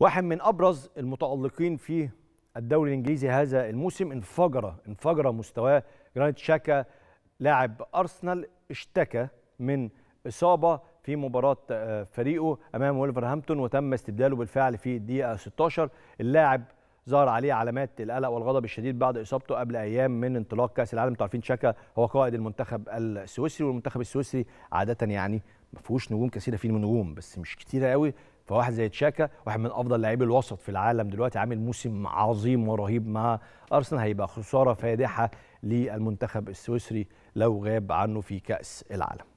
واحد من ابرز المتالقين في الدوري الانجليزي هذا الموسم انفجر انفجر مستواه جرانيت شاكا لاعب ارسنال اشتكى من اصابه في مباراه آه، فريقه امام ولفرهامبتون وتم استبداله بالفعل في الدقيقه 16 اللاعب ظهر عليه علامات القلق والغضب الشديد بعد اصابته قبل ايام من انطلاق كاس العالم انتوا عارفين شاكا هو قائد المنتخب السويسري والمنتخب السويسري عاده يعني ما فيهوش نجوم كثيره فيه نجوم بس مش كتيره قوي فواحد زي تشاكا واحد من افضل لاعبي الوسط في العالم دلوقتي عامل موسم عظيم ورهيب مع ارسنال هيبقى خساره فادحه للمنتخب السويسري لو غاب عنه في كاس العالم